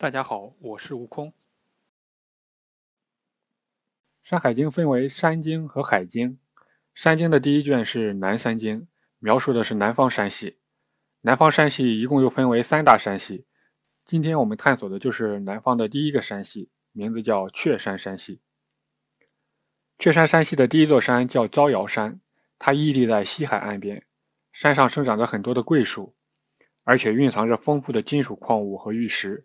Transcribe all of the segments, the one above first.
大家好，我是悟空。《山海经》分为山经和海经。山经的第一卷是南山经，描述的是南方山系。南方山系一共又分为三大山系。今天我们探索的就是南方的第一个山系，名字叫雀山山系。雀山山系的第一座山叫招摇山，它屹立在西海岸边，山上生长着很多的桂树，而且蕴藏着丰富的金属矿物和玉石。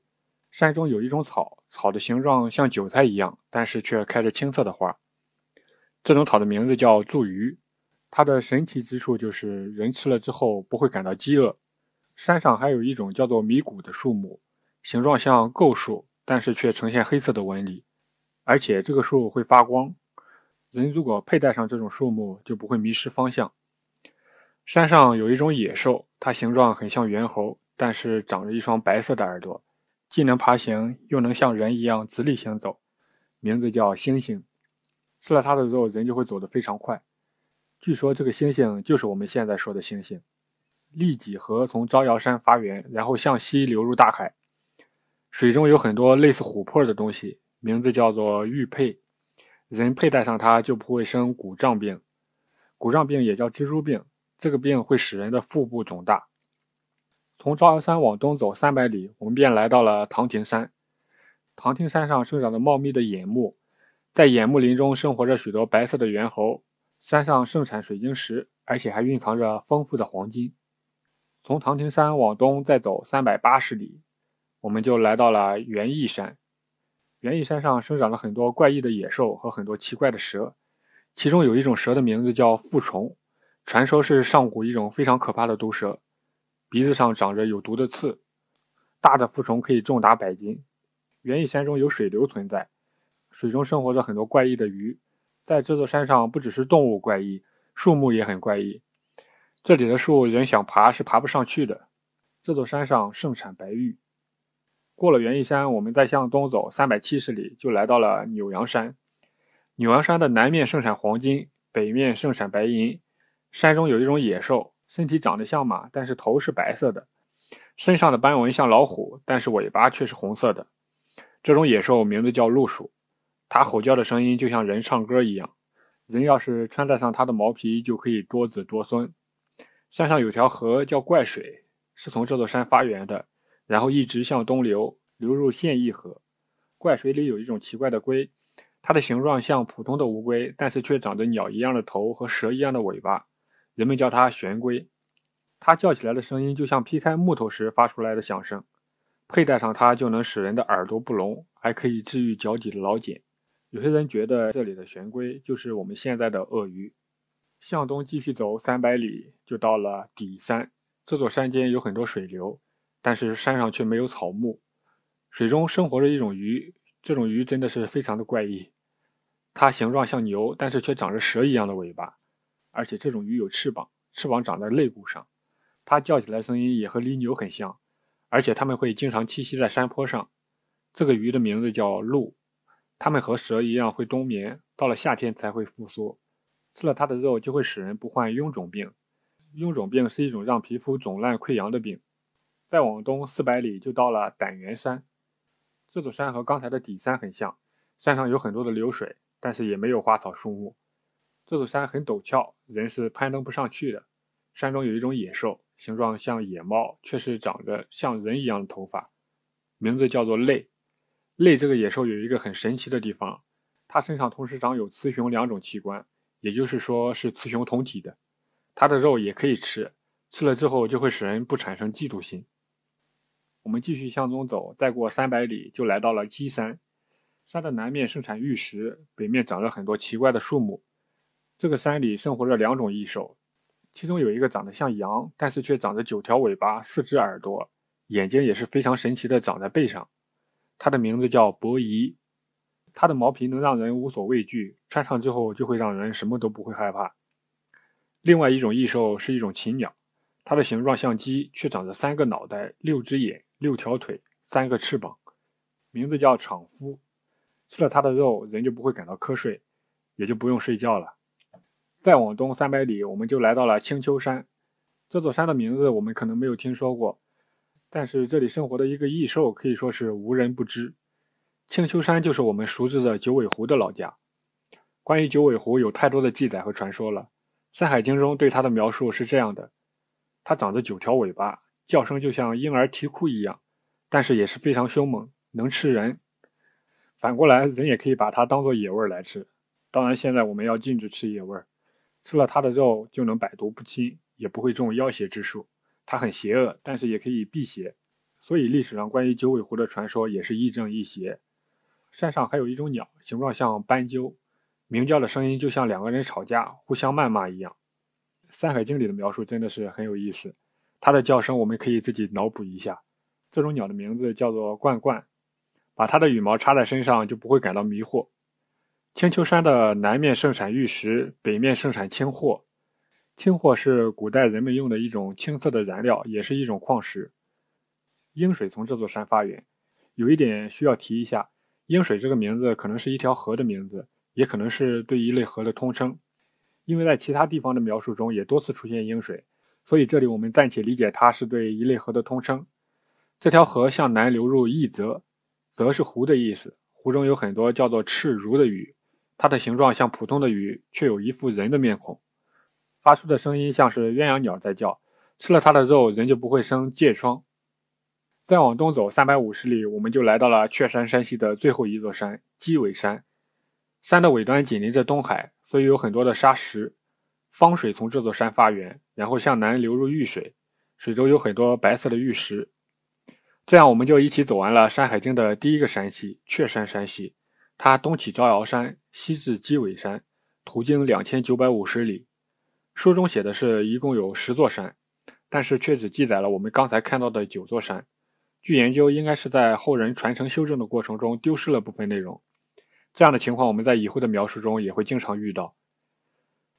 山中有一种草，草的形状像韭菜一样，但是却开着青色的花。这种草的名字叫祝鱼，它的神奇之处就是人吃了之后不会感到饥饿。山上还有一种叫做米谷的树木，形状像构树，但是却呈现黑色的纹理，而且这个树会发光。人如果佩戴上这种树木，就不会迷失方向。山上有一种野兽，它形状很像猿猴，但是长着一双白色的耳朵。既能爬行，又能像人一样直立行走，名字叫猩猩。吃了它的肉，人就会走得非常快。据说这个猩猩就是我们现在说的猩猩。利己河从招摇山发源，然后向西流入大海。水中有很多类似琥珀的东西，名字叫做玉佩。人佩戴上它，就不会生骨胀病。骨胀病也叫蜘蛛病，这个病会使人的腹部肿大。从朝阳山往东走三百里，我们便来到了唐庭山。唐庭山上生长着茂密的野木，在野木林中生活着许多白色的猿猴。山上盛产水晶石，而且还蕴藏着丰富的黄金。从唐庭山往东再走三百八十里，我们就来到了元艺山。元艺山上生长了很多怪异的野兽和很多奇怪的蛇，其中有一种蛇的名字叫蝮虫，传说是上古一种非常可怕的毒蛇。鼻子上长着有毒的刺，大的腹虫可以重达百斤。园艺山中有水流存在，水中生活着很多怪异的鱼。在这座山上，不只是动物怪异，树木也很怪异。这里的树，人想爬是爬不上去的。这座山上盛产白玉。过了元艺山，我们再向东走三百七十里，就来到了扭羊山。扭羊山的南面盛产黄金，北面盛产白银。山中有一种野兽。身体长得像马，但是头是白色的，身上的斑纹像老虎，但是尾巴却是红色的。这种野兽名字叫鹿鼠，它吼叫的声音就像人唱歌一样。人要是穿戴上它的毛皮，就可以多子多孙。山上有条河叫怪水，是从这座山发源的，然后一直向东流，流入县邑河。怪水里有一种奇怪的龟，它的形状像普通的乌龟，但是却长着鸟一样的头和蛇一样的尾巴。人们叫它玄龟，它叫起来的声音就像劈开木头时发出来的响声。佩戴上它就能使人的耳朵不聋，还可以治愈脚底的老茧。有些人觉得这里的玄龟就是我们现在的鳄鱼。向东继续走三百里，就到了底山。这座山间有很多水流，但是山上却没有草木。水中生活着一种鱼，这种鱼真的是非常的怪异。它形状像牛，但是却长着蛇一样的尾巴。而且这种鱼有翅膀，翅膀长在肋骨上，它叫起来声音也和犁牛很像，而且它们会经常栖息在山坡上。这个鱼的名字叫鹿，它们和蛇一样会冬眠，到了夏天才会复苏。吃了它的肉就会使人不患臃肿病，臃肿病是一种让皮肤肿烂溃疡的病。再往东四百里就到了胆元山，这座山和刚才的底山很像，山上有很多的流水，但是也没有花草树木。这座山很陡峭，人是攀登不上去的。山中有一种野兽，形状像野猫，却是长着像人一样的头发，名字叫做类。类这个野兽有一个很神奇的地方，它身上同时长有雌雄两种器官，也就是说是雌雄同体的。它的肉也可以吃，吃了之后就会使人不产生嫉妒心。我们继续向东走，再过三百里就来到了鸡山。山的南面盛产玉石，北面长着很多奇怪的树木。这个山里生活着两种异兽，其中有一个长得像羊，但是却长着九条尾巴、四只耳朵，眼睛也是非常神奇的，长在背上。它的名字叫伯夷，它的毛皮能让人无所畏惧，穿上之后就会让人什么都不会害怕。另外一种异兽是一种禽鸟，它的形状像鸡，却长着三个脑袋、六只眼、六条腿、三个翅膀，名字叫长夫。吃了它的肉，人就不会感到瞌睡，也就不用睡觉了。再往东三百里，我们就来到了青丘山。这座山的名字我们可能没有听说过，但是这里生活的一个异兽可以说是无人不知。青丘山就是我们熟知的九尾狐的老家。关于九尾狐，有太多的记载和传说了。《山海经》中对它的描述是这样的：它长着九条尾巴，叫声就像婴儿啼哭一样，但是也是非常凶猛，能吃人。反过来，人也可以把它当做野味来吃。当然，现在我们要禁止吃野味儿。吃了它的肉就能百毒不侵，也不会中妖邪之术。它很邪恶，但是也可以辟邪，所以历史上关于九尾狐的传说也是亦正亦邪。山上还有一种鸟，形状像斑鸠，鸣叫的声音就像两个人吵架互相谩骂一样。《山海经》里的描述真的是很有意思，它的叫声我们可以自己脑补一下。这种鸟的名字叫做冠冠，把它的羽毛插在身上就不会感到迷惑。青丘山的南面盛产玉石，北面盛产青货。青货是古代人们用的一种青色的燃料，也是一种矿石。英水从这座山发源。有一点需要提一下，英水这个名字可能是一条河的名字，也可能是对一类河的通称。因为在其他地方的描述中也多次出现英水，所以这里我们暂且理解它是对一类河的通称。这条河向南流入义泽，泽是湖的意思。湖中有很多叫做赤如的鱼。它的形状像普通的鱼，却有一副人的面孔，发出的声音像是鸳鸯鸟在叫。吃了它的肉，人就不会生疥疮。再往东走三百五十里，我们就来到了雀山山系的最后一座山——鸡尾山。山的尾端紧邻着东海，所以有很多的沙石。方水从这座山发源，然后向南流入玉水，水中有很多白色的玉石。这样，我们就一起走完了《山海经》的第一个山系——雀山山系。它东起招摇山。西至鸡尾山，途经两千九百五十里。书中写的是一共有十座山，但是却只记载了我们刚才看到的九座山。据研究，应该是在后人传承修正的过程中丢失了部分内容。这样的情况，我们在以后的描述中也会经常遇到。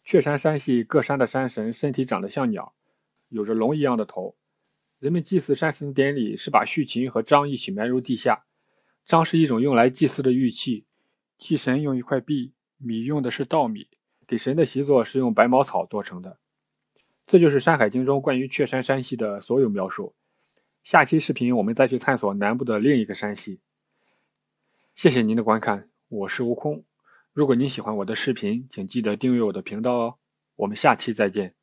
雀山山系各山的山神身体长得像鸟，有着龙一样的头。人们祭祀山神的典礼是把畜禽和章一起埋入地下，章是一种用来祭祀的玉器。祭神用一块璧，米用的是稻米，给神的习作是用白茅草做成的。这就是《山海经》中关于雀山山系的所有描述。下期视频我们再去探索南部的另一个山系。谢谢您的观看，我是悟空。如果您喜欢我的视频，请记得订阅我的频道哦。我们下期再见。